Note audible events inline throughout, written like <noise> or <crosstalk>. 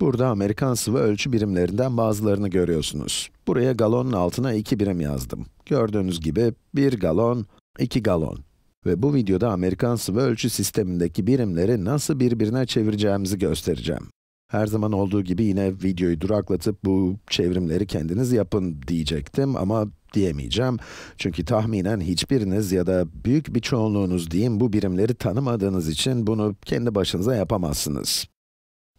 Burada Amerikan sıvı ölçü birimlerinden bazılarını görüyorsunuz. Buraya galonun altına 2 birim yazdım. Gördüğünüz gibi 1 galon, 2 galon. Ve bu videoda Amerikan sıvı ölçü sistemindeki birimleri nasıl birbirine çevireceğimizi göstereceğim. Her zaman olduğu gibi yine videoyu duraklatıp bu çevrimleri kendiniz yapın diyecektim ama diyemeyeceğim. Çünkü tahminen hiçbiriniz ya da büyük bir çoğunluğunuz diyeyim bu birimleri tanımadığınız için bunu kendi başınıza yapamazsınız.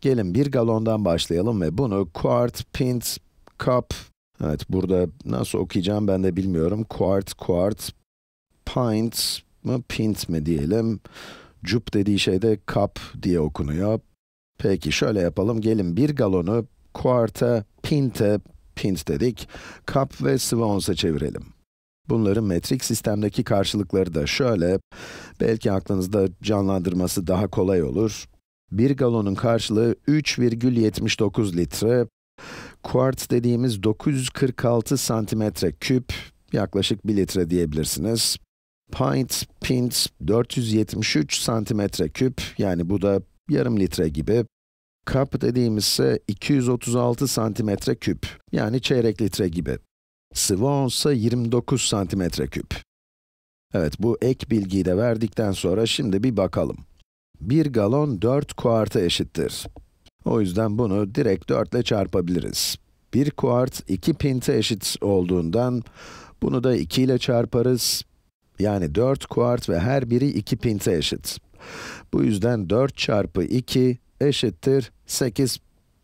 Gelin bir galondan başlayalım ve bunu quart, pint, cup, evet burada nasıl okuyacağım ben de bilmiyorum. Quart, quart, pint mı, pint mi diyelim. Cup dediği şey de cup diye okunuyor. Peki şöyle yapalım, gelin bir galonu quart'a, pint'e, pint dedik, cup ve sıvı onsa çevirelim. Bunların metrik sistemdeki karşılıkları da şöyle, belki aklınızda canlandırması daha kolay olur. 1 galonun karşılığı 3,79 litre. Quart dediğimiz 946 santimetre küp, yaklaşık 1 litre diyebilirsiniz. Pint, pint 473 santimetre küp, yani bu da yarım litre gibi. Cup dediğimiz ise 236 santimetre küp, yani çeyrek litre gibi. Sıvı ons'a 29 santimetre küp. Evet, bu ek bilgiyi de verdikten sonra şimdi bir bakalım. 1 galon 4 kuarta eşittir. O yüzden bunu direkt 4 ile çarpabiliriz. 1 kuart 2 pinte eşit olduğundan bunu da 2 ile çarparız. Yani 4 kuart ve her biri 2 pinte eşit. Bu yüzden 4 çarpı 2 eşittir 8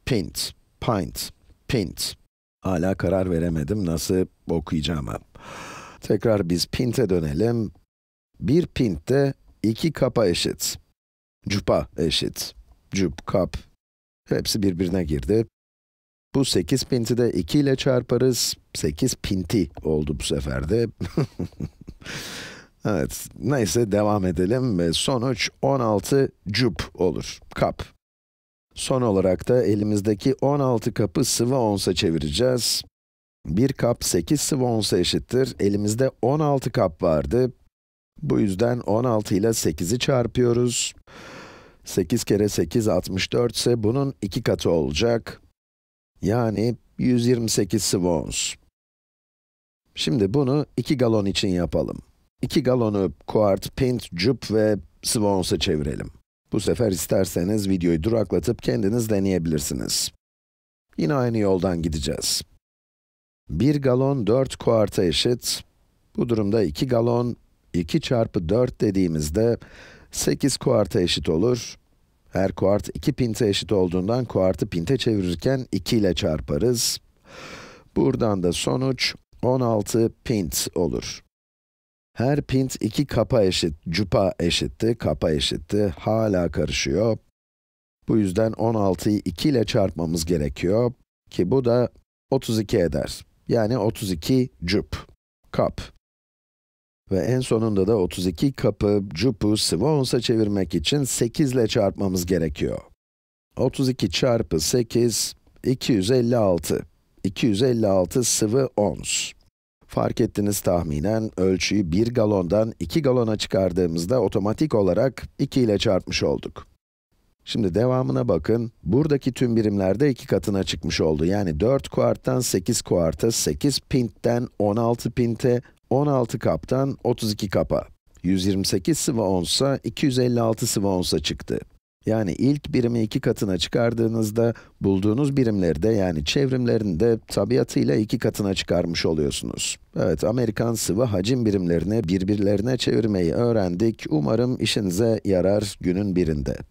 pint, pint, pint. Hala karar veremedim nasıl okuyacağımı. Tekrar biz pinte dönelim. 1 pint de 2 kapa eşit. Cupa eşit. Cup, kap. Hepsi birbirine girdi. Bu 8 pinti de 2 ile çarparız. 8 pinti oldu bu sefer de. <laughs> evet, neyse devam edelim ve sonuç 16 cup olur, kap. Son olarak da elimizdeki 16 kapı sıvı onsa çevireceğiz. 1 kap 8 sıvı onsa eşittir. Elimizde 16 kap vardı. Bu yüzden 16 ile 8'i çarpıyoruz. 8 kere 8 64 ise bunun 2 katı olacak. Yani 128 Swons. Şimdi bunu 2 galon için yapalım. 2 galonu quart, pint, cup ve Swons'a çevirelim. Bu sefer isterseniz videoyu duraklatıp kendiniz deneyebilirsiniz. Yine aynı yoldan gideceğiz. 1 galon 4 quart'a eşit. Bu durumda 2 galon 2 çarpı 4 dediğimizde 8 kuarta eşit olur. Her kuart 2 pinte eşit olduğundan kuartı pinte çevirirken 2 ile çarparız. Buradan da sonuç 16 pint olur. Her pint 2 kapa eşit, cupa eşitti, kapa eşitti, hala karışıyor. Bu yüzden 16'yı 2 ile çarpmamız gerekiyor ki bu da 32 eder. Yani 32 cup, kap. Ve en sonunda da 32 kapı cupu sıvı onsa çevirmek için 8 ile çarpmamız gerekiyor. 32 çarpı 8, 256. 256 sıvı ons. Fark ettiniz tahminen ölçüyü 1 galondan 2 galona çıkardığımızda otomatik olarak 2 ile çarpmış olduk. Şimdi devamına bakın. Buradaki tüm birimlerde 2 katına çıkmış oldu. Yani 4 kuarttan 8 kuarta, 8 pintten 16 pinte, 16 kaptan 32 kapa, 128 sıvı onsa 256 sıvı onsa çıktı. Yani ilk birimi iki katına çıkardığınızda, bulduğunuz birimleri de yani çevrimlerini de tabiatıyla iki katına çıkarmış oluyorsunuz. Evet, Amerikan sıvı hacim birimlerini birbirlerine çevirmeyi öğrendik. Umarım işinize yarar günün birinde.